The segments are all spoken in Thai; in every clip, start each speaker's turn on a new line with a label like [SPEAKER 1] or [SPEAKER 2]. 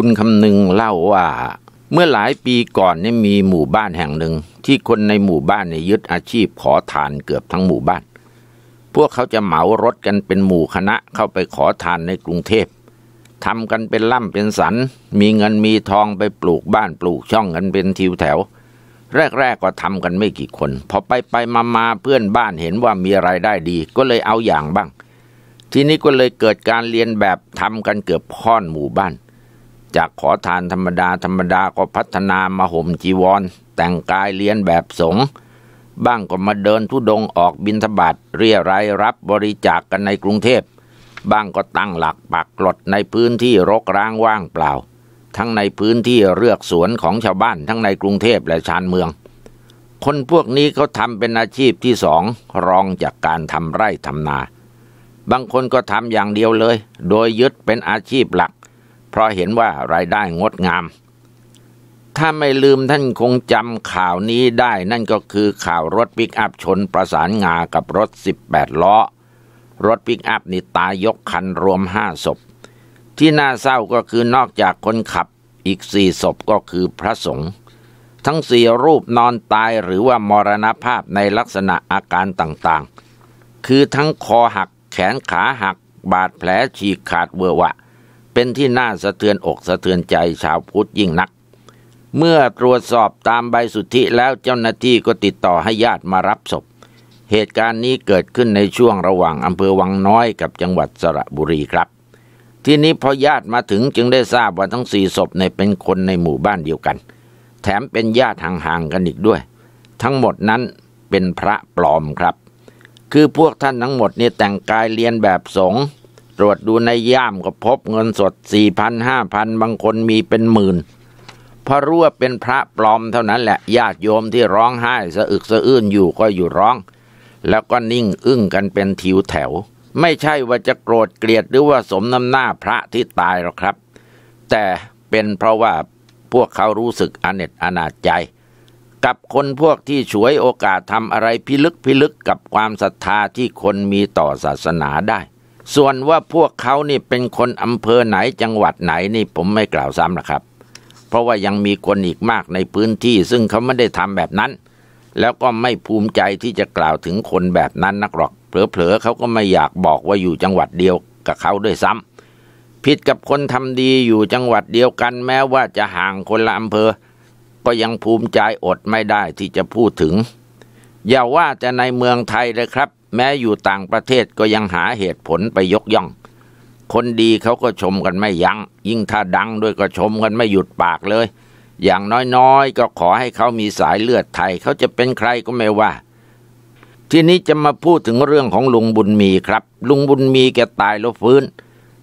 [SPEAKER 1] คุณคำหนึ่งเล่าว่า เมื่อหลายปีก่อนเนี่ยมีหมู่บ้านแห่งหนึ่งที่คนในหมู่บ้านเนี่ยยึดอาชีพขอทานเกือบทั้งหมู่บ้าน พวกเขาจะเหมารถกันเป็นหมู่คณะเข้าไปขอทานในกรุงเทพทำกันเป็นล่ำเป็นสันมีเงินมีทองไปปลูกบ้านปลูกช่องกันเป็นทิวแถว แรกๆกก็ทำกันไม่กี่คน พอไปไปมามาเพื่อนบ้านเห็นว่ามีไรายได้ดี ก็เลยเอาอย่างบ้าง ทีนี้ก็เลยเกิดการเรียนแบบทำกันเกือบค่อนหมู่บ้านจากขอทานธรรมดา ธรรมดาก็พัฒนามาห่มจีวร แต่งกายเลียนแบบสงฆ์บ้างก็มาเดินทุดงออกบินธบัทเรียรายรับบริจาคกกันในกรุงเทพ บ้างก็ตั้งหลักปักหลดในพื้นที่รกร้างว่างเปล่า ทั้งในพื้นที่เลือกสวนของชาวบ้านทั้งในกรุงเทพและชานเมือง คนพวกนี้เขาทำเป็นอาชีพที่สองรองจากการทำไร่ทำนา บางคนก็ทำอย่างเดียวเลย โดยยึดเป็นอาชีพหลักเพราะเห็นว่ารายได้งดงาม ถ้าไม่ลืมท่านคงจำข่าวนี้ได้นั่นก็คือข่าวรถปิกอัพชนประสานงา กับรถ18ล้อ รถปิกอัพนี่ตายยกคันรวมห้าศพที่น่าเศร้าก็คือนอกจากคนขับอีกสี่ศพก็คือพระสงฆ์ทั้งสี่รูปนอนตายหรือว่ามรณภาพในลักษณะอาการต่างๆ คือทั้งคอหักแขนขาหักบาดแผลฉีกขาดเวอะวะเป็นที่น่าสะเทือนอก สะเทือนใจชาวพุทธยิ่งนัก เมื่อตรวจสอบตามใบสุทธิแล้วเจ้าหน้าที่ก็ติดต่อให้ญาติมารับศพ เหตุการณ์นี้เกิดขึ้นในช่วงระหว่างอำเภอวังน้อยกับจังหวัดสระบุรีครับ ที่นี้พอญาติมาถึงจึงได้ทราบว่าทั้งสี่ศพในเป็นคนในหมู่บ้านเดียวกัน แถมเป็นญาติห่างๆกันอีกด้วย ทั้งหมดนั้นเป็นพระปลอมครับ คือพวกท่านทั้งหมดนี่แต่งกายเรียนแบบสงฆ์ตรวจดูในย่ามก็พบเงินสดสี่พันห้าพันบางคนมีเป็นหมื่นพอรู้ว่าเป็นพระปลอมเท่านั้นแหละญาติโยมที่ร้องไห้สะอึกสะอื้นอยู่ก็อยู่ร้อง แล้วก็นิ่งอึ้งกันเป็นทิวแถว ไม่ใช่ว่าจะโกรธเกลียดหรือว่าสมน้ำหน้าพระที่ตายหรอกครับ แต่เป็นเพราะว่าพวกเขารู้สึกอเนจอนาจใจ กับคนพวกที่ฉวยโอกาสทำอะไรพิลึกพิลึกกับความศรัทธาที่คนมีต่อศาสนาได้ส่วนว่าพวกเขานี่เป็นคนอำเภอไหนจังหวัดไหนนี่ผมไม่กล่าวซ้ำนะครับ เพราะว่ายังมีคนอีกมากในพื้นที่ซึ่งเขาไม่ได้ทำแบบนั้น แล้วก็ไม่ภูมิใจที่จะกล่าวถึงคนแบบนั้นนักหรอก เผลอๆเขาก็ไม่อยากบอกว่าอยู่จังหวัดเดียวกับเขาด้วยซ้ำผิดกับคนทำดีอยู่จังหวัดเดียวกันแม้ว่าจะห่างคนละอำเภอ ก็ยังภูมิใจอดไม่ได้ที่จะพูดถึง อย่าว่าจะในเมืองไทยเลยครับแม้อยู่ต่างประเทศก็ยังหาเหตุผลไปยกย่อง คนดีเขาก็ชมกันไม่ยัง้ง ยิ่งถ้าดังด้วยก็ชมกันไม่หยุดปากเลย อย่างน้อยๆก็ขอให้เขามีสายเลือดไทย เขาจะเป็นใครก็ไม่ว่า ทีนี้จะมาพูดถึงเรื่องของลุงบุญมีครับ ลุงบุญมีแกตายแล้วฟื้น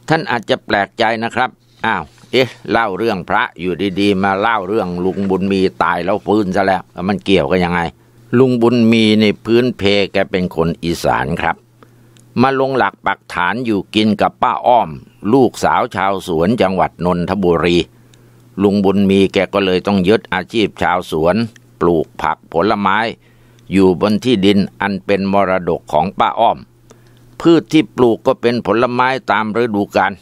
[SPEAKER 1] ท่านอาจจะแปลกใจนะครับ อ้าวเอ๊ะ เล่าเรื่องพระอยู่ดีๆ มาเล่าเรื่องลุงบุญมีตายแล้วฟื้นซะแล้ว มันเกี่ยวกันยังไงลุงบุญมีในพื้นเพ แกเป็นคนอีสานครับ มาลงหลักปักฐานอยู่กินกับป้าอ้อม ลูกสาวชาวสวนจังหวัดนนทบุรี ลุงบุญมีแกก็เลยต้องยึดอาชีพชาวสวน ปลูกผักผลไม้ อยู่บนที่ดินอันเป็นมรดกของป้าอ้อม พืชที่ปลูกก็เป็นผลไม้ตามฤดูกาล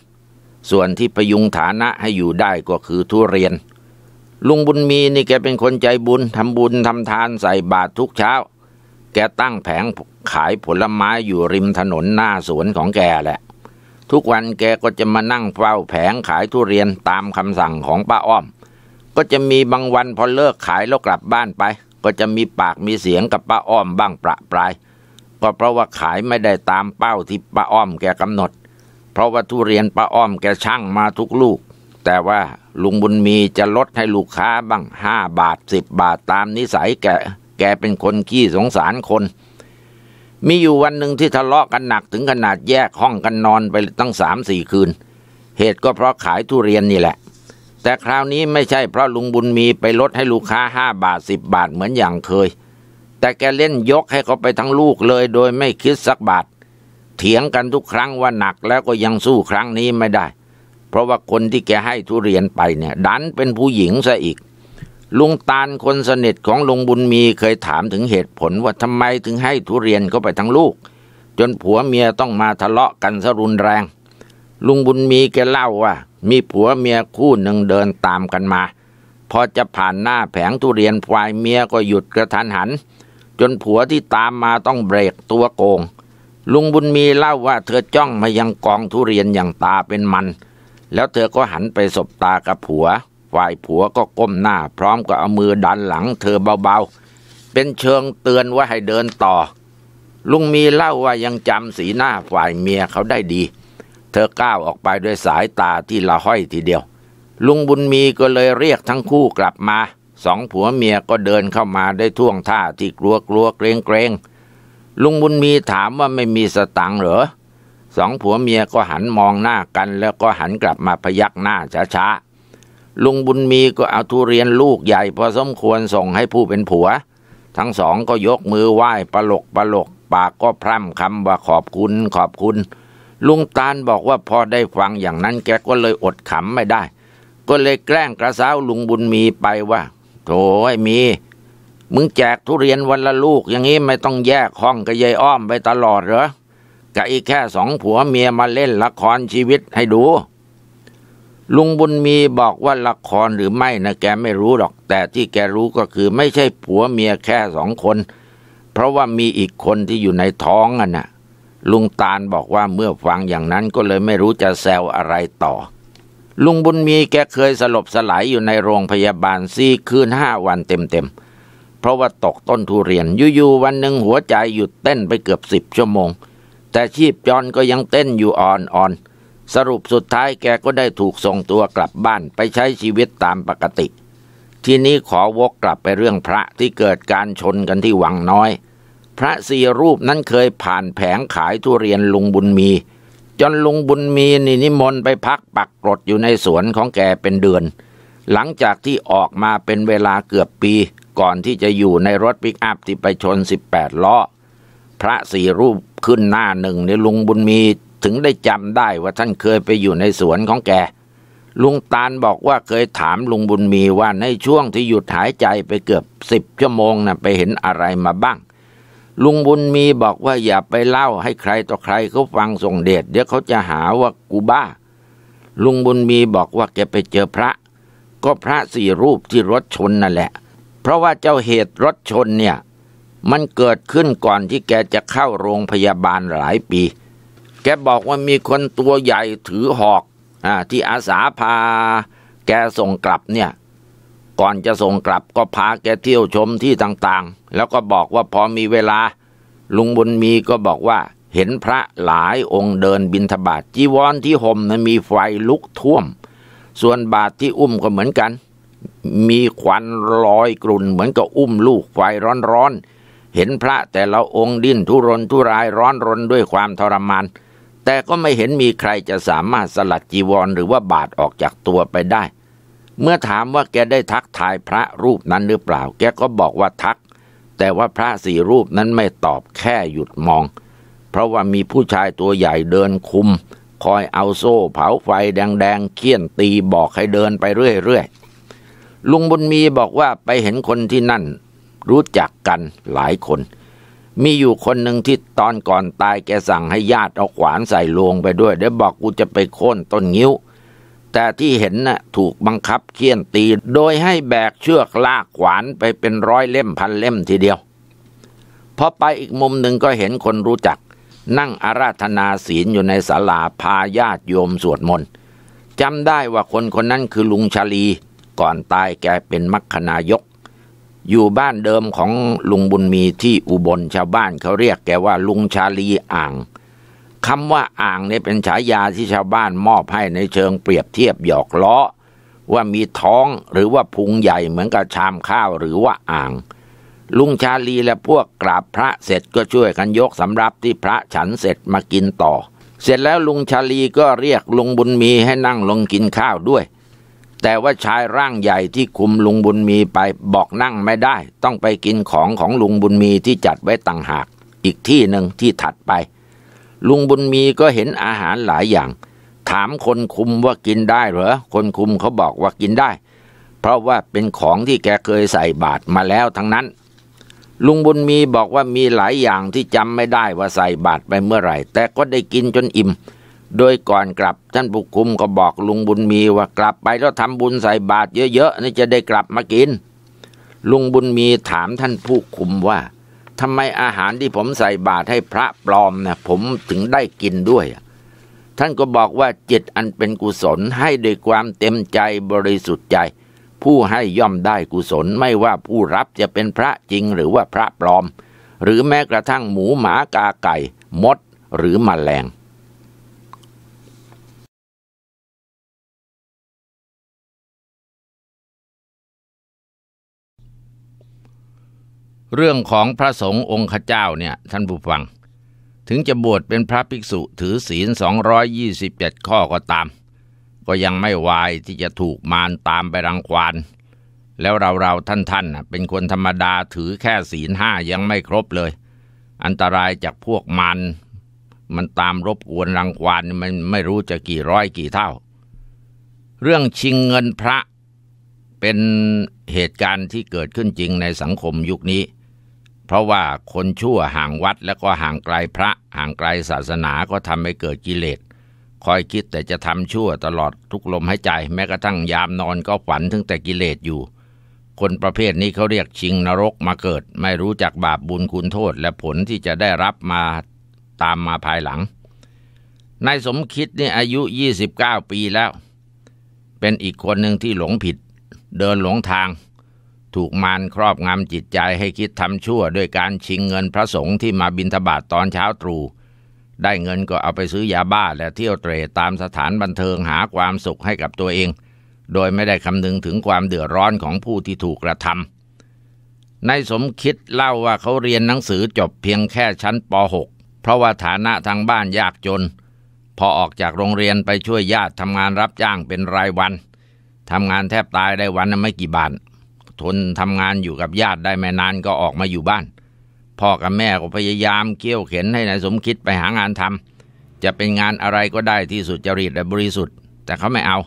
[SPEAKER 1] ส่วนที่พยุงฐานะให้อยู่ได้ก็คือทุเรียนลุงบุญมีนี่แกเป็นคนใจบุญทำบุญทำทานใส่บาตรทุกเช้า แกตั้งแผงขายผลไม้อยู่ริมถนนหน้าสวนของแกแหละ ทุกวันแกก็จะมานั่งเฝ้าแผงขายทุเรียนตามคำสั่งของป้าอ้อม ก็จะมีบางวันพอเลิกขายแล้วกลับบ้านไป ก็จะมีปากมีเสียงกับป้าอ้อมบ้างประปรายก็เพราะว่าขายไม่ได้ตามเป้าที่ป้าอ้อมแกกำหนด เพราะว่าทุเรียนป้าอ้อมแกช่างมาทุกลูกแต่ว่าลุงบุญมีจะลดให้ลูกค้าบ้างห้าบาทสิบบาทตามนิสัยแกแกเป็นคนขี้สงสารคน มีอยู่วันหนึ่งที่ทะเลาะกันหนักถึงขนาดแยกห้องกันนอนไปตั้งสามสี่คืน เหตุก็เพราะขายทุเรียนนี่แหละ แต่คราวนี้ไม่ใช่เพราะลุงบุญมีไปลดให้ลูกค้าห้าบาทสิบบาทเหมือนอย่างเคย แต่แกเล่นยกให้เขาไปทั้งลูกเลยโดยไม่คิดสักบาทเถียงกันทุกครั้งว่าหนักแล้วก็ยังสู้ครั้งนี้ไม่ได้เพราะว่าคนที่แกให้ทุเรียนไปเนี่ย ดันเป็นผู้หญิงซะอีก ลุงตาลคนสนิทของลุงบุญมีเคยถามถึงเหตุผลว่าทำไมถึงให้ทุเรียนเข้าไปทั้งลูก จนผัวเมียต้องมาทะเลาะกันสรุนแรงลุงบุญมีแกเล่าว่ามีผัวเมียคู่หนึ่งเดินตามกันมาพอจะผ่านหน้าแผงทุเรียนควายเมียก็หยุดกระทันหัน จนผัวที่ตามมาต้องเบรกตัวโกงลุงบุญมีเล่าว่าเธอจ้องมายังกองทุเรียนอย่างตาเป็นมันแล้วเธอก็หันไปสบตากับผัว ฝ่ายผัวก็ก้มหน้าพร้อมกับเอามือดันหลังเธอเบาๆ เป็นเชิงเตือนว่าให้เดินต่อ ลุงมีเล่าว่ายังจำสีหน้าฝ่ายเมียเขาได้ดี เธอก้าวออกไปด้วยสายตาที่ละห้อยทีเดียว ลุงบุญมีก็เลยเรียกทั้งคู่กลับมา สองผัวเมียก็เดินเข้ามาได้ท่วงท่าที่กลัวกลัวเกรงเกรงลุงบุญมีถามว่าไม่มีสตังเหรอสองผัวเมียก็หันมองหน้ากันแล้วก็หันกลับมาพยักหน้าช้าๆลุงบุญมีก็เอาทุเรียนลูกใหญ่พอสมควรส่งให้ผู้เป็นผัว ทั้งสองก็ยกมือไหว้ปลกปลกปากก็พร่ำคำว่าขอบคุณขอบคุณ ลุงตาลบอกว่าพอได้ฟังอย่างนั้นแกก็เลยอดขำไม่ได้ ก็เลยแกล้งกระซ้าลุงบุญมีไปว่า โถไอ้มี มึงแจกทุเรียนวันละลูก อย่างนี้ไม่ต้องแยกห้องกับยายอ้อมไปตลอดเหรอกับอีกแค่สองผัวเมียมาเล่นละครชีวิตให้ดู ลุงบุญมีบอกว่าละครหรือไม่นะแกไม่รู้หรอก แต่ที่แกรู้ก็คือไม่ใช่ผัวเมียแค่สองคน เพราะว่ามีอีกคนที่อยู่ในท้องอ่ะนะลุงตาลบอกว่าเมื่อฟังอย่างนั้นก็เลยไม่รู้จะแซวอะไรต่อ ลุงบุญมีแกเคยสลบสลายอยู่ในโรงพยาบาลซี่คืนห้าวันเต็มๆเพราะว่าตกต้นทุเรียนอยู่ๆวันหนึ่งหัวใจหยุดเต้นไปเกือบสิบชั่วโมงแต่ชีพจรก็ยังเต้นอยู่อ่อนๆสรุปสุดท้ายแกก็ได้ถูกส่งตัวกลับบ้านไปใช้ชีวิตตามปกติ ทีนี้ขอวกกลับไปเรื่องพระที่เกิดการชนกันที่วังน้อย พระสี่รูปนั้นเคยผ่านแผงขายทุเรียนลุงบุญมี จนลุงบุญมีนินิมนต์ไปพักปักกรดอยู่ในสวนของแกเป็นเดือน หลังจากที่ออกมาเป็นเวลาเกือบปีก่อนที่จะอยู่ในรถปิกอัพที่ไปชน18ล้อ พระสี่รูปขึ้นหน้าหนึ่งในลุงบุญมีถึงได้จำได้ว่าท่านเคยไปอยู่ในสวนของแก ลุงตาลบอกว่าเคยถามลุงบุญมีว่าในช่วงที่หยุดหายใจไปเกือบสิบชั่วโมงนะ่ะไปเห็นอะไรมาบ้าง ลุงบุญมีบอกว่าอย่าไปเล่าให้ใครต่อใครเขาฟังส่งเดชเดี๋ยวเขาจะหาว่ากูบ้า ลุงบุญมีบอกว่าแกไปเจอพระ ก็พระสี่รูปที่รถชนนั่นแหละ เพราะว่าเจ้าเหตุรถชนเนี่ยมันเกิดขึ้นก่อนที่แกจะเข้าโรงพยาบาลหลายปี แกบอกว่ามีคนตัวใหญ่ถือหอกอที่อาสาพา แกส่งกลับเนี่ย ก่อนจะส่งกลับก็พาแกเที่ยวชมที่ต่างๆ แล้วก็บอกว่าพอมีเวลา ลุงบุญมีก็บอกว่า เห็นพระหลายองค์เดินบินทบาทจีวรที่ห่มนะมีไฟลุกท่วม ส่วนบาทที่อุ้มก็เหมือนกัน มีควันลอยกลุ่น เหมือนกับอุ้มลูกไฟร้อนๆเห็นพระแต่ละองค์ดิ้น ทุรนทุรายร้อนรนด้วยความทรมานแต่ก็ไม่เห็นมีใครจะสามารถสลัดจีวรหรือว่าบาดออกจากตัวไปได้ เมื่อถามว่าแกได้ทักทายพระรูปนั้นหรือเปล่า แกก็บอกว่าทัก แต่ว่าพระสี่รูปนั้นไม่ตอบแค่หยุดมอง เพราะว่ามีผู้ชายตัวใหญ่เดินคุม คอยเอาโซ่ เผาไฟแดงๆเคี่ยนตีบอกให้เดินไปเรื่อยๆลุงบุญมีบอกว่าไปเห็นคนที่นั่นรู้จักกันหลายคน มีอยู่คนหนึ่งที่ตอนก่อนตายแกสั่งให้ญาติเอาขวานใส่ลวงไปด้วยเดี๋ยวบอกกูจะไปโค่นต้นงิ้ว แต่ที่เห็นนะ่ะถูกบังคับเคี่ยนตีโดยให้แบก เชือกลากขวานไปเป็นร้อยเล่มพันเล่มทีเดียว พอไปอีกมุมหนึ่งก็เห็นคนรู้จักนั่งอาราธนาศีลอยู่ในศาลาพาญาติโยม สวดมนต์จำได้ว่าคนคนนั้นคือลุงชาลี ก่อนตายแกเป็นมัคคณายกอยู่บ้านเดิมของลุงบุญมีที่อุบลชาวบ้านเขาเรียกแกว่าลุงชาลีอ่างคำว่าอ่างเนี่ยเป็นฉายาที่ชาวบ้านมอบให้ในเชิงเปรียบเทียบหยอกล้อ ว่ามีท้องหรือว่าพุงใหญ่เหมือนกับชามข้าวหรือว่าอ่าง ลุงชาลีและพวกกราบพระเสร็จก็ช่วยกันยกสำรับที่พระฉันเสร็จมากินต่อ เสร็จแล้วลุงชาลีก็เรียกลุงบุญมีให้นั่งลงกินข้าวด้วยแต่ว่าชายร่างใหญ่ที่คุมลุงบุญมีไปบอกนั่งไม่ได้ ต้องไปกินของของลุงบุญมีที่จัดไว้ต่างหาก อีกที่หนึ่งที่ถัดไป ลุงบุญมีก็เห็นอาหารหลายอย่าง ถามคนคุมว่ากินได้หรอคนคุมเขาบอกว่ากินได้ เพราะว่าเป็นของที่แกเคยใส่บาตรมาแล้วทั้งนั้น ลุงบุญมีบอกว่ามีหลายอย่างที่จำไม่ได้ว่าใส่บาตรไปเมื่อไหร่ แต่ก็ได้กินจนอิ่มโดยก่อนกลับท่านผู้คุมก็บอกลุงบุญมีว่ากลับไปแล้วทำบุญใส่บาตรเยอะๆนี่จะได้กลับมากิน ลุงบุญมีถามท่านผู้คุมว่าทำไมอาหารที่ผมใส่บาตรให้พระปลอมนะ่ะผมถึงได้กินด้วย ท่านก็บอกว่าจิตอันเป็นกุศลให้ด้วยความเต็มใจบริสุทธิ์ใจ ผู้ให้ย่อมได้กุศลไม่ว่าผู้รับจะเป็นพระจริงหรือว่าพระปลอม หรือแม้กระทั่งหมูหมากาไก่ มดหรือมแมลงเรื่องของพระสงฆ์องค์ขเจ้าเนี่ย ท่านผู้ฟัง ถึงจะบวชเป็นพระภิกษุถือศีล227 ข้อก็ตาม ก็ยังไม่วายที่จะถูกมารตามไปรังควาน แล้วเราเราท่านท่านเป็นคนธรรมดาถือแค่ศีลห้ายังไม่ครบเลย อันตรายจากพวกมันมันตามรบกวนรังควานมันไม่รู้จะกี่ร้อยกี่เท่า เรื่องชิงเงินพระเป็นเหตุการณ์ที่เกิดขึ้นจริงในสังคมยุคนี้เพราะว่าคนชั่วห่างวัดแล้วก็ห่างไกลพระห่างไกลศาสนาก็ทำให้เกิดกิเลส คอยคิดแต่จะทำชั่วตลอดทุกลมหายใจแม้กระทั่งยามนอนก็ฝัน ถึงแต่กิเลสอยู่ คนประเภทนี้เขาเรียกชิงนรกมาเกิด ไม่รู้จักบาปบุญคุณโทษและผลที่จะได้รับมาตามมาภายหลังนายสมคิดนี่อายุ29 ปีแล้ว เป็นอีกคนหนึ่งที่หลงผิด เดินหลงทางถูกมารครอบงำจิตใจให้คิดทำชั่วด้วยการชิงเงินพระสงฆ์ที่มาบินทบาทตอนเช้าตรู่ ได้เงินก็เอาไปซื้อยาบ้าและเที่ยวเตร่ตามสถานบันเทิงหาความสุขให้กับตัวเอง โดยไม่ได้คำนึงถึงความเดือดร้อนของผู้ที่ถูกกระทำ ในสมคิดเล่าว่าเขาเรียนหนังสือจบเพียงแค่ชั้นป .6 เพราะว่าฐานะทางบ้านยากจน พอออกจากโรงเรียนไปช่วยญาติทำงานรับจ้างเป็นรายวัน ทำงานแทบตายได้วันไม่กี่บาททนทำงานอยู่กับญาติได้ไม่นานก็ออกมาอยู่บ้าน พ่อกับแม่ก็พยายามเกี่ยวเข็นให้นายสมคิดไปหางานทำ จะเป็นงานอะไรก็ได้ที่สุดจริตและบริสุทธิ์ แต่เขาไม่เอา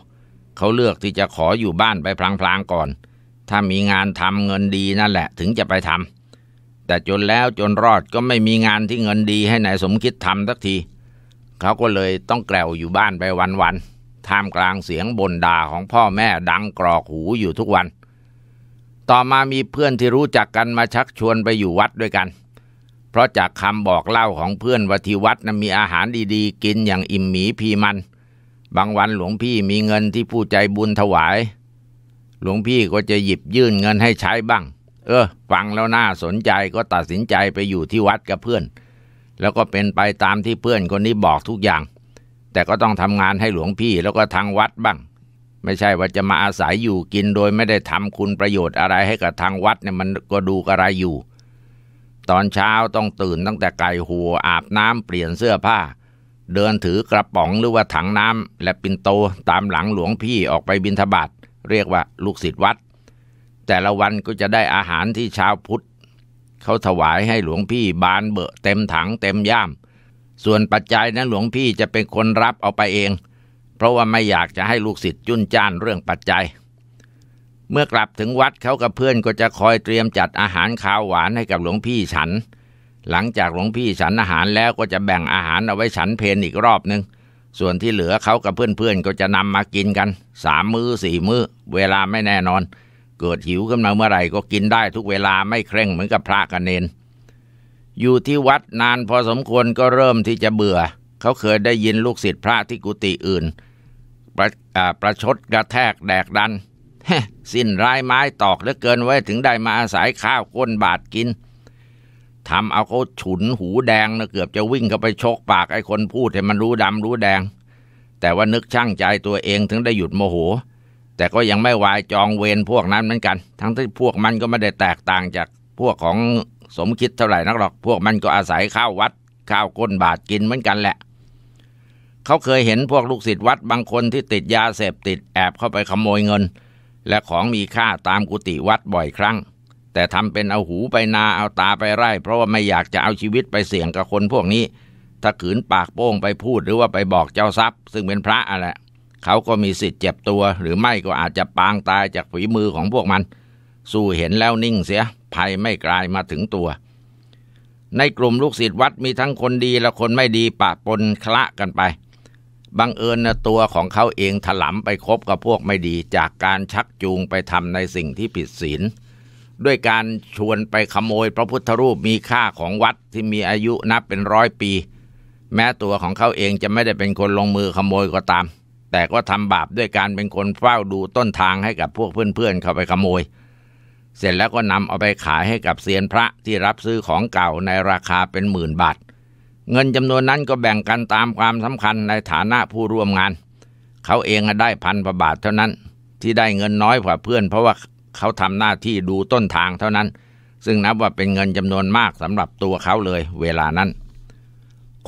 [SPEAKER 1] เขาเลือกที่จะขออยู่บ้านไปพลางๆก่อน ถ้ามีงานทำเงินดีนั่นแหละถึงจะไปทำ แต่จนแล้วจนรอดก็ไม่มีงานที่เงินดีให้นายสมคิดทำสักที เขาก็เลยต้องแกลวอยู่บ้านไปวันๆท่ามกลางเสียงบ่นด่าของพ่อแม่ดังกรอกหูอยู่ทุกวันต่อมามีเพื่อนที่รู้จักกันมาชักชวนไปอยู่วัดด้วยกัน เพราะจากคำบอกเล่าของเพื่อนว่าที่วัดนะมีอาหารดีๆ กินอย่างอิ่มหมีพีมัน บางวันหลวงพี่มีเงินที่ผู้ใจบุญถวาย หลวงพี่ก็จะหยิบยื่นเงินให้ใช้บ้าง เออฟังแล้วน่าสนใจก็ตัดสินใจไปอยู่ที่วัดกับเพื่อน แล้วก็เป็นไปตามที่เพื่อนคนนี้บอกทุกอย่าง แต่ก็ต้องทำงานให้หลวงพี่แล้วก็ทางวัดบ้างไม่ใช่ว่าจะมาอาศัยอยู่กินโดยไม่ได้ทำคุณประโยชน์อะไรให้กับทางวัดเนี่ยมันก็ดูกระไรอยู่ ตอนเช้าต้องตื่นตั้งแต่ไก่หัว อาบน้ำเปลี่ยนเสื้อผ้า เดินถือกระป๋องหรือว่าถังน้ำและปินโตตามหลังหลวงพี่ออกไปบินทบาตเรียกว่าลูกศิษย์วัด แต่ละวันก็จะได้อาหารที่ชาวพุทธ เขาถวายให้หลวงพี่บานเบอะเต็มถังเต็มย่าม ส่วนปัจจัยนั้นหลวงพี่จะเป็นคนรับเอาไปเองเพราะว่าไม่อยากจะให้ลูกศิษย์จุนจ้านเรื่องปัจจัย เมื่อกลับถึงวัดเขากับเพื่อนก็จะคอยเตรียมจัดอาหารข้าวหวานให้กับหลวงพี่ฉัน หลังจากหลวงพี่ฉันอาหารแล้วก็จะแบ่งอาหารเอาไว้ฉันเพนอีกรอบหนึ่ง ส่วนที่เหลือเขากับเพื่อนๆก็จะนำมากินกันสามมือ้อสี่มือ้อเวลาไม่แน่นอน เกิดหิวขึ้นมาเมื่อไหร่ก็กินได้ทุกเวลาไม่เคร่งเหมือนกับพระกันเนน อยู่ที่วัดนานพอสมควรก็เริ่มที่จะเบื่อเขาเคยได้ยินลูกศิษย์พระที่กุฏิอื่นประประชดกระแทกแดกดันสิ้นรายไม้ตอกเหลือเกินไว้ถึงได้มาอาศัยข้าวก้นบาทกินทำเอาเขาฉุนหูแดงนะเกือบจะวิ่งเข้าไปชกปากไอ้คนพูดให้มันรู้ดำรู้แดง แต่ว่านึกช่างใจตัวเองถึงได้หยุดโมโห แต่ก็ยังไม่วาย จองเวรพวกนั้นเหมือนกัน ทั้งที่พวกมันก็ไม่ได้แตกต่างจากพวกของสมคิดเท่าไหร่นักหรอก พวกมันก็อาศัยข้าววัด ข้าวก้นบาทกินเหมือนกันแหละเขาเคยเห็นพวกลูกศิษย์วัดบางคนที่ติดยาเสพติดแอบเข้าไปขโมยเงิน และของมีค่าตามกุฏิวัดบ่อยครั้ง แต่ทำเป็นเอาหูไปนาเอาตาไปไร่ เพราะว่าไม่อยากจะเอาชีวิตไปเสี่ยงกับคนพวกนี้ ถ้าขืนปากโป้งไปพูดหรือว่าไปบอกเจ้าทรัพย์ ซึ่งเป็นพระอะไรเขาก็มีสิทธิ์เจ็บตัว หรือไม่ก็อาจจะปางตายจากฝีมือของพวกมัน สู้เห็นแล้วนิ่งเสียภัยไม่กลายมาถึงตัว ในกลุ่มลูกศิษย์วัดมีทั้งคนดี และคนไม่ดีปะปนคละกันไปบังเอิญตัวของเขาเองถลำไปคบกับพวกไม่ดีจากการชักจูงไปทำในสิ่งที่ผิดศีล ด้วยการชวนไปขโมย พระพุทธรูปมีค่าของวัดที่มีอายุนับเป็นร้อยปี แม้ตัวของเขาเองจะไม่ได้เป็นคนลงมือขโมยก็ตาม แต่ก็ทำบาปด้วยการเป็นคนเฝ้าดูต้นทางให้กับพวกเพื่อนๆเข้าไปขโมย เสร็จแล้วก็นำเอาไปขายให้กับเซียนพระที่รับซื้อของเก่าในราคาเป็นหมื่นบาทเงินจำนวนนั้นก็แบ่งกันตามความสำคัญในฐานะผู้ร่วมงาน เขาเองได้พันประาบาทเท่านั้น ที่ได้เงินน้อยกว่าเพื่อนเพราะว่าเขาทำหน้าที่ดูต้นทางเท่านั้น ซึ่งนับว่าเป็นเงินจำนวนมากสำหรับตัวเขาเลยเวลานั้น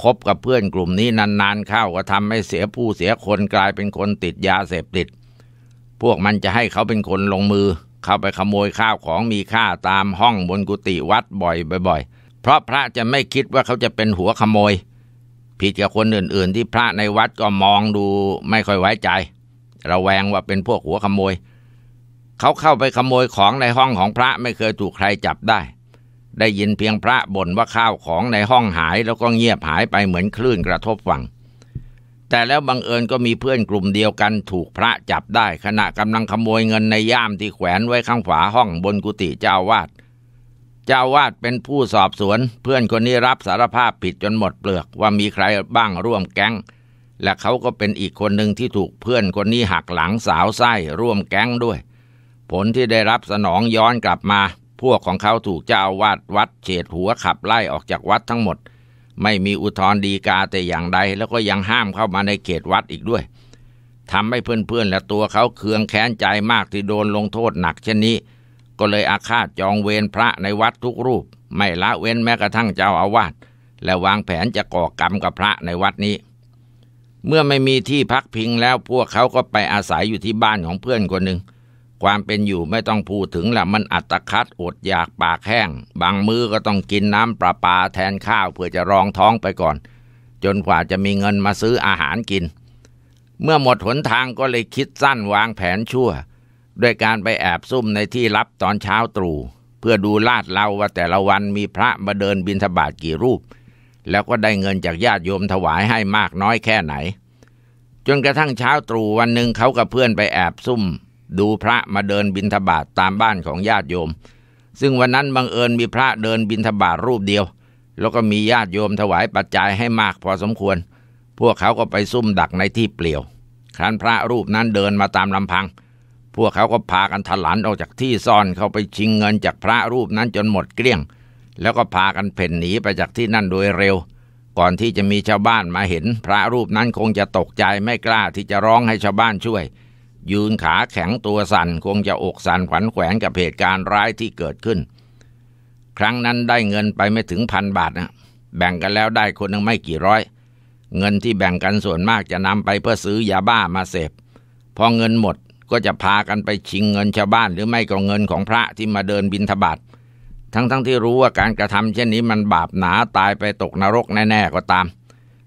[SPEAKER 1] คบกับเพื่อนกลุ่มนี้นานๆเข้าก็ทำให้เสียผู้เสียคนกลายเป็นคนติดยาเสพติด พวกมันจะให้เขาเป็นคนลงมือ เข้าไปขโมยข้าวของมีค่าตามห้องบนกุฏิวัดบ่อยๆเพราะพระจะไม่คิดว่าเขาจะเป็นหัวขโมย ผิดกับคนอื่นๆ ที่พระในวัดก็มองดูไม่ค่อยไว้ใจระแวงว่าเป็นพวกหัวขโมย เขาเข้าไปขโมยของในห้องของพระไม่เคยถูกใครจับได้ ได้ยินเพียงพระบ่นว่าข้าวของในห้องหายแล้วก็เงียบหายไปเหมือนคลื่นกระทบฝั่งแต่แล้วบังเอิญก็มีเพื่อนกลุ่มเดียวกันถูกพระจับได้ ขณะกำลังขโมยเงินในย่ามที่แขวนไว้ข้างฝาห้องบนกุฏิเจ้าวาดจ้าวาดเป็นผู้สอบสวน เพื่อนคนนี้รับสารภาพผิดจนหมดเปลือกว่ามีใครบ้างร่วมแก๊งและเขาก็เป็นอีกคนหนึ่งที่ถูกเพื่อนคนนี้หักหลังสาวไส้ร่วมแก๊งด้วย ผลที่ได้รับสนองย้อนกลับมา พวกของเขาถูกเจ้าวาดวัดเฉดหัวขับไล่ออกจากวัดทั้งหมด ไม่มีอุทธรดีกาแต่อย่างใดแล้วก็ยังห้ามเข้ามาในเขตวัดอีกด้วยทำให้เพื่อนๆและตัวเขาเคืองแค้นใจมากที่โดนลงโทษหนักเช่นนี้ก็เลยอาฆาตจองเวรพระในวัดทุกรูป ไม่ละเว้นแม้กระทั่งเจ้าอาวาสและวางแผนจะก่อกรรมกับพระในวัดนี้ เมื่อไม่มีที่พักพิงแล้วพวกเขาก็ไปอาศัยอยู่ที่บ้านของเพื่อนคนหนึ่งความเป็นอยู่ไม่ต้องพูดถึงละมันอัตคัดอดอยากปากแห้ง บางมื้อก็ต้องกินน้ำประปาแทนข้าวเพื่อจะรองท้องไปก่อน จนกว่าจะมีเงินมาซื้ออาหารกิน เมื่อหมดหนทางก็เลยคิดสั้นวางแผนชั่วด้วยการไปแอบซุ่มในที่ลับตอนเช้าตรู่เพื่อดูลาดเราว่าแต่ละวันมีพระมาเดินบินธบาตกี่รูป แล้วก็ได้เงินจากญาติโยมถวายให้มากน้อยแค่ไหน จนกระทั่งเช้าตรู่วันหนึ่งเขากับเพื่อนไปแอบซุ่มดูพระมาเดินบินธบาตตามบ้านของญาติโยม ซึ่งวันนั้นบังเอิญมีพระเดินบินธบาตรูปเดียว แล้วก็มีญาติโยมถวายปัจจัยให้มากพอสมควร พวกเขาก็ไปซุ่มดักในที่เปลี่ยวครั้นพระรูปนั้นเดินมาตามลำพังพวกเขาก็พากันถลันออกจากที่ซ่อนเข้าไปชิงเงินจากพระรูปนั้นจนหมดเกลี้ยง แล้วก็พากันเพ่นหนีไปจากที่นั่นโดยเร็ว ก่อนที่จะมีชาวบ้านมาเห็น พระรูปนั้นคงจะตกใจไม่กล้าที่จะร้องให้ชาวบ้านช่วย ยืนขาแข็งตัวสัน่น คงจะอกสั่นขวัญแขวนกับเหตุการณ์ร้ายที่เกิดขึ้น ครั้งนั้นได้เงินไปไม่ถึงพันบาทนะแบ่งกันแล้วได้คนนึงไม่กี่ร้อย เงินที่แบ่งกันส่วนมากจะนำไปเพื่อซื้อยาบ้ามาเสพ พอเงินหมดก็จะพากันไปชิงเงินชาวบ้าน หรือไม่ก็เงินของพระที่มาเดินบินทบาตทั้งๆทที่รู้ว่าการกระทำเช่นนี้มันบาปหนาตายไปตกนรกแน่ๆก็ตาม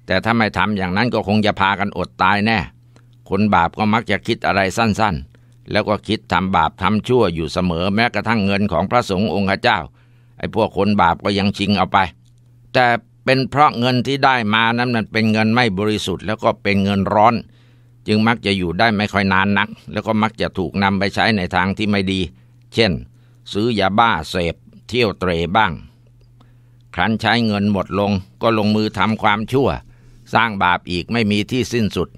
[SPEAKER 1] แต่ถ้าไม่ทำอย่างนั้นก็คงจะพากันอดตายแน่คนบาปก็มักจะคิดอะไรสั้นๆ แล้วก็คิดทำบาปทำชั่วอยู่เสมอแม้กระทั่งเงินของพระสงฆ์องค์เจ้าไอ้พวกคนบาปก็ยังชิงเอาไป แต่เป็นเพราะเงินที่ได้มานั้นมันเป็นเงินไม่บริสุทธิ์แล้วก็เป็นเงินร้อนจึงมักจะอยู่ได้ไม่ค่อยนานนัก แล้วก็มักจะถูกนำไปใช้ในทางที่ไม่ดี เช่น ซื้อยาบ้าเสพ เที่ยวเตรบ้าง ครั้นใช้เงินหมดลงก็ลงมือทำความชั่ว สร้างบาปอีกไม่มีที่สิ้นสุด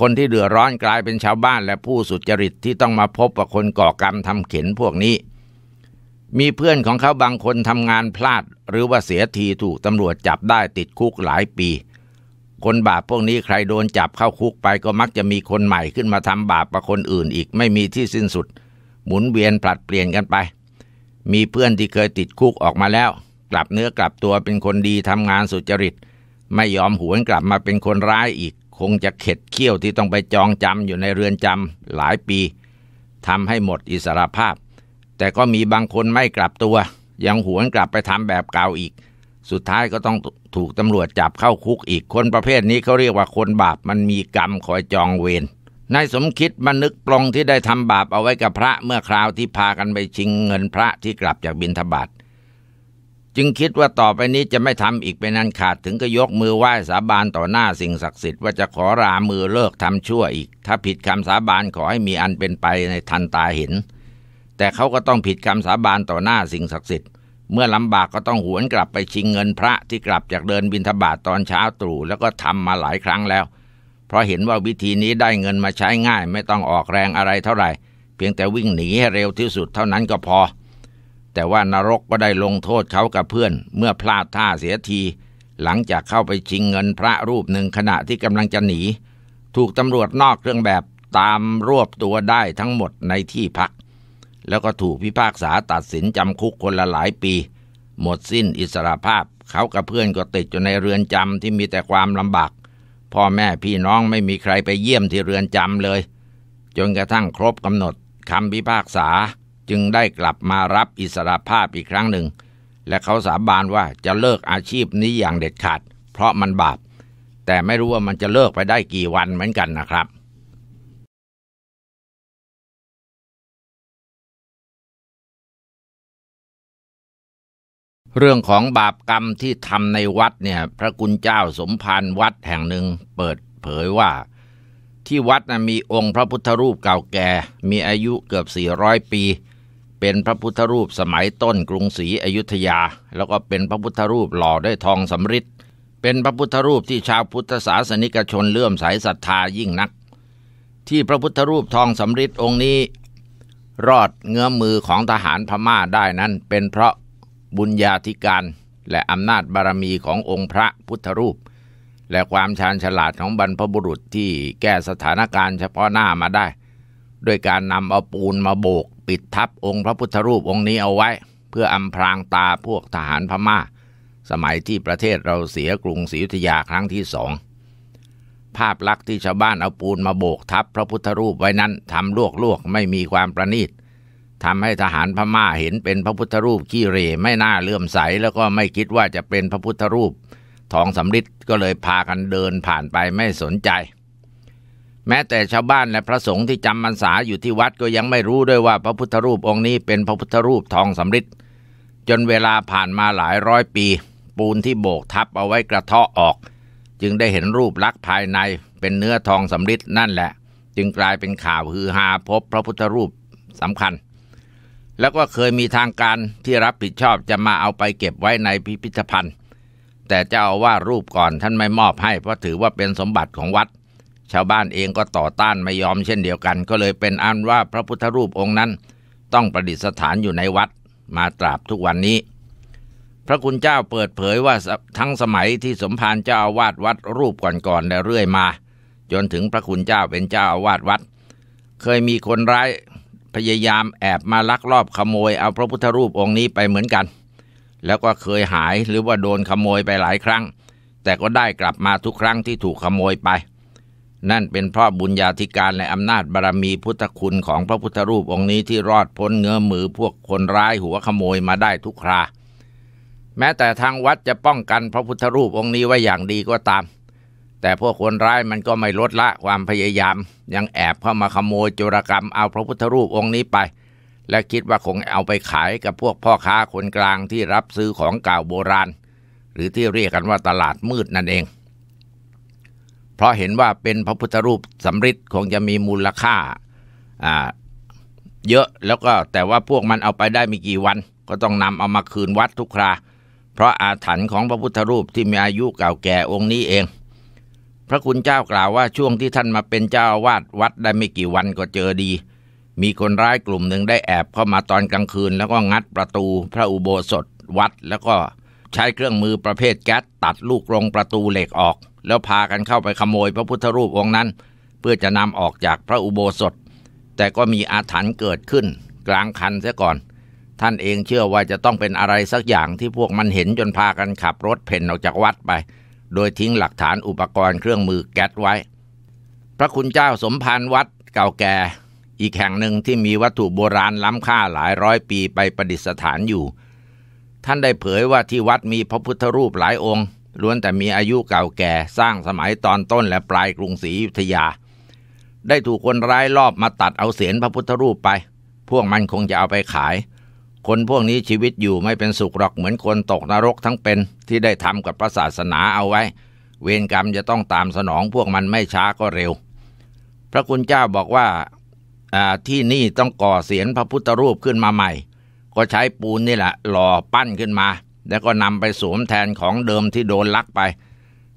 [SPEAKER 1] คนที่เดือดร้อนกลายเป็นชาวบ้านและผู้สุจริตที่ต้องมาพบกับคนก่อกรรมทำเข็นพวกนี้ มีเพื่อนของเขาบางคนทำงานพลาดหรือว่าเสียทีถูกตำรวจจับได้ติดคุกหลายปีคนบาปพวกนี้ใครโดนจับเข้าคุกไปก็มักจะมีคนใหม่ขึ้นมาทำบาปประคนอื่นอีก ไม่มีที่สิ้นสุด หมุนเวียนผลัดเปลี่ยนกันไป มีเพื่อนที่เคยติดคุกออกมาแล้ว กลับเนื้อกลับตัวเป็นคนดีทำงานสุจริต ไม่ยอมหวนกลับมาเป็นคนร้ายอีก คงจะเข็ดเคี้ยวที่ต้องไปจองจำอยู่ในเรือนจำหลายปีทำให้หมดอิสรภาพ แต่ก็มีบางคนไม่กลับตัว ยังหวนกลับไปทำแบบเก่าอีกสุดท้ายก็ต้องถูกตำรวจจับเข้าคุกอีกคนประเภทนี้เขาเรียกว่าคนบาปมันมีกรรมคอยจองเวรนายสมคิดมันนึกปลงที่ได้ทำบาปเอาไว้กับพระเมื่อคราวที่พากันไปชิงเงินพระที่กลับจากบินทบาทจึงคิดว่าต่อไปนี้จะไม่ทำอีกเป็นอันขาดถึงก็ยกมือไหว้สาบานต่อหน้าสิ่งศักดิ์สิทธิ์ว่าจะขอรามือเลิกทำชั่วอีก ถ้าผิดคำสาบานขอให้มีอันเป็นไปในทันตาเห็น แต่เขาก็ต้องผิดคำสาบานต่อหน้าสิ่งศักดิ์สิทธิ์เมื่อลำบากก็ต้องหวนกลับไปชิงเงินพระที่กลับจากเดินบินธบาตตอนเช้าตรู่แล้วก็ทำมาหลายครั้งแล้ว เพราะเห็นว่าวิธีนี้ได้เงินมาใช้ง่ายไม่ต้องออกแรงอะไรเท่าไหร่ เพียงแต่วิ่งหนีให้เร็วที่สุดเท่านั้นก็พอ แต่ว่านรกก็ได้ลงโทษเขากับเพื่อน เมื่อพลาดท่าเสียทีหลังจากเข้าไปชิงเงินพระรูปหนึ่งขณะที่กำลังจะหนี ถูกตำรวจนอกเครื่องแบบตามรวบตัวได้ทั้งหมดในที่พักแล้วก็ถูกพิพากษาตัดสินจำคุกคนละหลายปี หมดสิ้นอิสรภาพ เขากับเพื่อนก็ติดอยู่ในเรือนจำที่มีแต่ความลำบากพ่อแม่พี่น้องไม่มีใครไปเยี่ยมที่เรือนจำเลย จนกระทั่งครบกำหนดคำพิพากษาจึงได้กลับมารับอิสรภาพอีกครั้งหนึ่ง และเขาสาบานว่าจะเลิกอาชีพนี้อย่างเด็ดขาด เพราะมันบาปแต่ไม่รู้ว่ามันจะเลิกไปได้กี่วันเหมือนกันนะครับเรื่องของบาปกรรมที่ทำในวัดเนี่ยพระคุณเจ้าสมภารวัดแห่งหนึ่งเปิดเผยว่า ที่วัดนะมีองค์พระพุทธรูปเก่าแก่มีอายุเกือบ400ปี เป็นพระพุทธรูปสมัยต้นกรุงศรีอยุธยา แล้วก็เป็นพระพุทธรูปหล่อด้วยทองสำริดเป็นพระพุทธรูปที่ชาวพุทธศาสนิกชนเลื่อมใสศรัทธายิ่งนัก ที่พระพุทธรูปทองสำริดองค์นี้ รอดเงื้อมือของทหารพม่าได้นั้น เป็นเพราะบุญญาธิการและอำนาจบารมีขององค์พระพุทธรูป และความชาญฉลาดของบรรพบุรุษที่แก้สถานการณ์เฉพาะหน้ามาได้ด้วยการนำเอาปูนมาโบก ปิดทับองค์พระพุทธรูปองค์นี้เอาไว้ เพื่ออำพรางตาพวกทหารพมา่า สมัยที่ประเทศเราเสียกรุงศรีอยุธยาครั้งที่สองภาพลักษณ์ที่ชาวบ้านเอาปูนมาโบกทับพระพุทธรูปไว้นั้นทำลวกๆไม่มีความประณีตทำให้ทหารพม่าเห็นเป็นพระพุทธรูปขี้เรไม่น่าเลื่อมใส แล้วก็ไม่คิดว่าจะเป็นพระพุทธรูป ทองสำริดก็เลยพากันเดินผ่านไปไม่สนใจ แม้แต่ชาวบ้านและพระสงฆ์ที่จำมันสาอยู่ที่วัดก็ยังไม่รู้ด้วยว่าพระพุทธรูปองค์นี้เป็นพระพุทธรูปทองสำริดจนเวลาผ่านมาหลายร้อยปี ปูนที่โบกทับเอาไว้กระเทาะออก จึงได้เห็นรูปลักษณ์ภายในเป็นเนื้อทองสำริดนั่นแหละ จึงกลายเป็นข่าวฮือฮาพบพระพุทธรูปสำคัญแล้วก็เคยมีทางการที่รับผิดชอบจะมาเอาไปเก็บไว้ในพิพิธภัณฑ์ แต่เจ้าว่ารูปก่อนท่านไม่มอบให้เพราะถือว่าเป็นสมบัติของวัด ชาวบ้านเองก็ต่อต้านไม่ยอมเช่นเดียวกัน ก็เลยเป็นอันว่าพระพุทธรูปองค์นั้นต้องประดิษฐานอยู่ในวัด มาตราบทุกวันนี้ พระคุณเจ้าเปิดเผยว่าทั้งสมัยที่สมภารเจ้าอาวาสวัดรูปก่อนๆได้เรื่อยมา จนถึงพระคุณเจ้าเป็นเจ้าอาวาสวัด เคยมีคนร้ายพยายามแอบมาลักลอบขโมยเอาพระพุทธรูปองค์นี้ไปเหมือนกัน แล้วก็เคยหายหรือว่าโดนขโมยไปหลายครั้ง แต่ก็ได้กลับมาทุกครั้งที่ถูกขโมยไป นั่นเป็นเพราะบุญญาธิการและอำนาจบารมีพุทธคุณของพระพุทธรูปองค์นี้ ที่รอดพ้นเงื้อมือพวกคนร้ายหัวขโมยมาได้ทุกครา แม้แต่ทางวัดจะป้องกันพระพุทธรูปองค์นี้ไว้อย่างดีก็ตามแต่พวกคนร้ายมันก็ไม่ลดละความพยายาม ยังแอบเข้ามาขโมยโจรกรรมเอาพระพุทธรูปองค์นี้ไป และคิดว่าคงเอาไปขายกับพวกพ่อค้าคนกลางที่รับซื้อของเก่าโบราณ หรือที่เรียกกันว่าตลาดมืดนั่นเอง เพราะเห็นว่าเป็นพระพุทธรูปสำริดคงจะมีมูลค่า เยอะแล้วก็แต่ว่าพวกมันเอาไปได้มีกี่วัน ก็ต้องนำเอามาคืนวัดทุกครา เพราะอาถรรพ์ของพระพุทธรูปที่มีอายุเก่าแก่องค์นี้เองพระคุณเจ้ากล่าวว่าช่วงที่ท่านมาเป็นเจ้าวาดวัดได้ไม่กี่วันก็เจอดี มีคนร้ายกลุ่มหนึ่งได้แอบเข้ามาตอนกลางคืน แล้วก็งัดประตู พระอุโบสถ วัดแล้วก็ใช้เครื่องมือประเภทแก๊สตัดลูกกรงประตูเหล็กออก แล้วพากันเข้าไปขโมยพระพุทธรูปองค์นั้น เพื่อจะนำออกจากพระอุโบสถ แต่ก็มีอาถรรพ์เกิดขึ้น กลางคันเสียก่อน ท่านเองเชื่อว่าจะต้องเป็นอะไรสักอย่างที่พวกมันเห็นจนพากันขับรถเพ่นออกจากวัดไปโดยทิ้งหลักฐานอุปกรณ์เครื่องมือแก๊สไว้ พระคุณเจ้าสมภารวัดเก่าแก่ อีกแห่งหนึ่งที่มีวัตถุโบราณล้ำค่าหลายร้อยปีไปประดิษฐานอยู่ ท่านได้เผยว่าที่วัดมีพระพุทธรูปหลายองค์ล้วนแต่มีอายุเก่าแก่สร้างสมัยตอนต้นและปลายกรุงศรีอยุธยา ได้ถูกคนร้ายลอบมาตัดเอาเศียรพระพุทธรูปไป พวกมันคงจะเอาไปขายคนพวกนี้ชีวิตอยู่ไม่เป็นสุขหรอกเหมือนคนตกนรกทั้งเป็นที่ได้ทำกับพระศาสนาเอาไว้ เวรกรรมจะต้องตามสนองพวกมันไม่ช้าก็เร็ว พระคุณเจ้าบอกว่าที่นี่ต้องก่อเสียนพระพุทธรูปขึ้นมาใหม่ ก็ใช้ปูนนี่แหละ หล่อปั้นขึ้นมา แล้วก็นำไปสวมแทนของเดิมที่โดนลักไป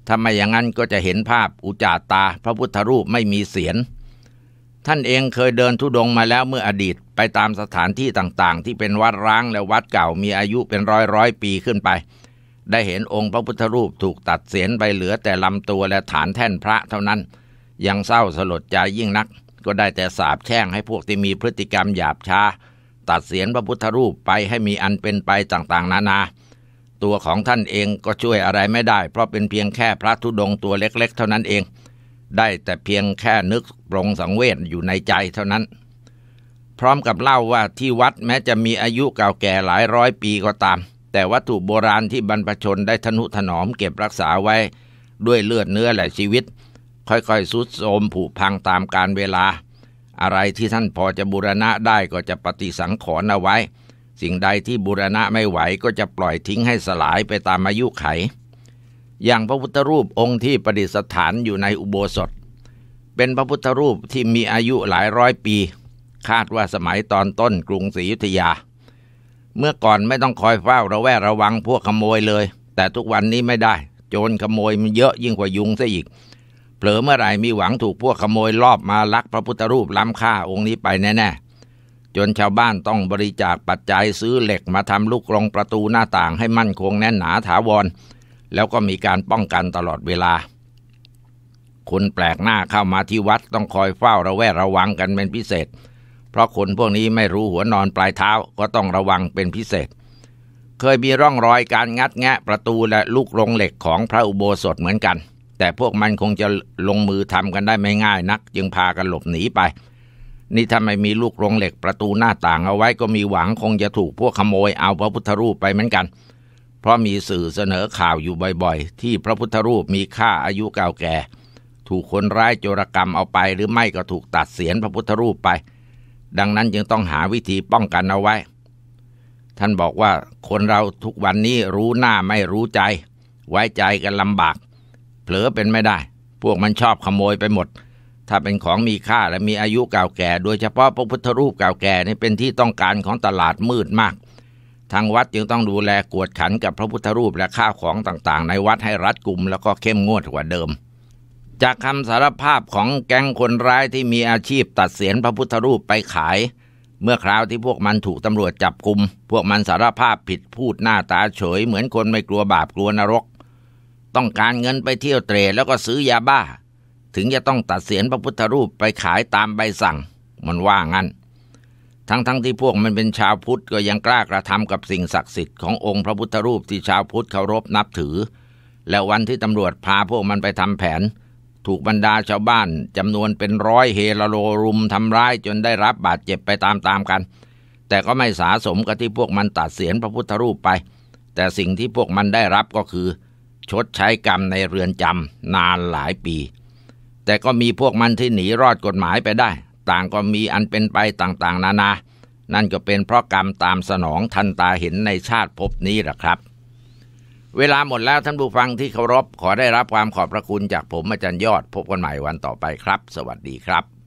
[SPEAKER 1] ถ้าไม่อย่างนั้นก็จะเห็นภาพอุจาตาพระพุทธรูปไม่มีเสียนท่านเองเคยเดินทุดงมาแล้วเมื่ออดีตไปตามสถานที่ต่างๆ ที่เป็นวัดร้างและวัดเก่ามีอายุเป็นร้อยร้อยปีขึ้นไป ได้เห็นองค์พระพุทธรูปถูกตัดเสียนไปเหลือแต่ลำตัวและฐานแท่นพระเท่านั้น ยังเศร้าสลดใจยิ่งนัก ก็ได้แต่สาบแช่งให้พวกที่มีพฤติกรรมหยาบช้า ตัดเสียนพระพุทธรูปไปให้มีอันเป็นไปต่างๆ นานา ตัวของท่านเองก็ช่วยอะไรไม่ได้ เพราะเป็นเพียงแค่พระธุดงตัวเล็กๆ เท่านั้นเองได้แต่เพียงแค่นึกปรงสังเวชอยู่ในใจเท่านั้น พร้อมกับเล่าว่าที่วัดแม้จะมีอายุเก่าแก่หลายร้อยปีก็ตาม แต่วัตถุโบราณที่บรรพชนได้ทนุถนอมเก็บรักษาไว้ด้วยเลือดเนื้อและชีวิต ค่อยๆ สุดโทมผุพังตามกาลเวลา อะไรที่ท่านพอจะบูรณะได้ก็จะปฏิสังขรณ์เอาไว้ สิ่งใดที่บูรณะไม่ไหวก็จะปล่อยทิ้งให้สลายไปตามอายุไขอย่างพระพุทธรูปองค์ที่ประดิษฐานอยู่ในอุโบสถ เป็นพระพุทธรูปที่มีอายุหลายร้อยปี คาดว่าสมัยตอนต้นกรุงศรีอยุธยา เมื่อก่อนไม่ต้องคอยเฝ้าระแวดระวังพวกขโมยเลย แต่ทุกวันนี้ไม่ได้ โจรขโมยมันเยอะยิ่งกว่ายุงซะอีกเผลอเมื่อไหร่มีหวังถูกพวกขโมยลอบมาลักพระพุทธรูปล้ำค่าองค์นี้ไปแน่ๆ จนชาวบ้านต้องบริจาคปัจจัยซื้อเหล็กมาทำลูกกรงประตูหน้าต่างให้มั่นคงแน่นหนาถาวรแล้วก็มีการป้องกันตลอดเวลาคนแปลกหน้าเข้ามาที่วัดต้องคอยเฝ้าระแวดระวังกันเป็นพิเศษ เพราะคนพวกนี้ไม่รู้หัวนอนปลายเท้าก็ต้องระวังเป็นพิเศษ เคยมีร่องรอยการงัดแงะประตูและลูกรงเหล็กของพระอุโบสถเหมือนกัน แต่พวกมันคงจะลงมือทำกันได้ไม่ง่ายนัก จึงพากันหลบหนีไป นี่ถ้าไม่มีลูกรงเหล็กประตูหน้าต่าง เอาไว้ก็มีหวังคงจะถูกพวกขโมยเอาพระพุทธรูปไปเหมือนกันเเพราะมีสื่อเสนอข่าวอยู่บ่อย ๆ ที่พระพุทธรูปมีค่าอายุเก่าแก่ ถูกคนร้ายโจรกรรมเอาไปหรือไม่ก็ถูกตัดเสียนพระพุทธรูปไป ดังนั้นจึงต้องหาวิธีป้องกันเอาไว้ ท่านบอกว่าคนเราทุกวันนี้รู้หน้าไม่รู้ใจ ไว้ใจกันลำบาก เผลอเป็นไม่ได้ พวกมันชอบขโมยไปหมด ถ้าเป็นของมีค่าและมีอายุเก่าแก่ โดยเฉพาะพระพุทธรูปเก่าแก่นี่เป็นที่ต้องการของตลาดมืดมากทางวัดจึงต้องดูแลกวดขันกับพระพุทธรูปและข้าวของต่างๆ ในวัดให้รัดกุมแล้วก็เข้มงวดกว่าเดิม จากคำสารภาพของแก๊งคนร้ายที่มีอาชีพตัดเสียนพระพุทธรูปไปขาย เมื่อคราวที่พวกมันถูกตำรวจจับกุม พวกมันสารภาพผิดพูดหน้าตาเฉยเหมือนคนไม่กลัวบาปกลัวนรก ต้องการเงินไปเที่ยวเตะแล้วก็ซื้อยาบ้า ถึงจะต้องตัดเสียนพระพุทธรูปไปขายตามใบสั่ง มันว่างั้นทั้งๆทที่พวกมันเป็นชาวพุทธก็ยังกล้ากระทำกับสิ่งศักดิ์สิทธิ์ขององค์พระพุทธรูปที่ชาวพุทธเคารพนับถือ แล้วันที่ตำรวจพาพวกมันไปทำแผน ถูกบรรดาชาวบ้าน จำนวนเป็นร้อยเฮลโลรุมทำร้ายจนได้รับบาดเจ็บไปตามๆกัน แต่ก็ไม่สาสมกับที่พวกมันตัดเสียนพระพุทธรูปไป แต่สิ่งที่พวกมันได้รับก็คือ ชดใช้กรรมในเรือนจำนานหลายปี แต่ก็มีพวกมันที่หนีรอดกฎหมายไปได้ต่างๆก็มีอันเป็นไปต่างๆ นานา นั่นก็เป็นเพราะกรรมตามสนองทันตาเห็นในชาติภพนี้แหละครับ เวลาหมดแล้วท่านผู้ฟังที่เคารพขอได้รับความขอบพระคุณจากผมอาจารย์ยอดพบกันใหม่วันต่อไปครับ สวัสดีครับ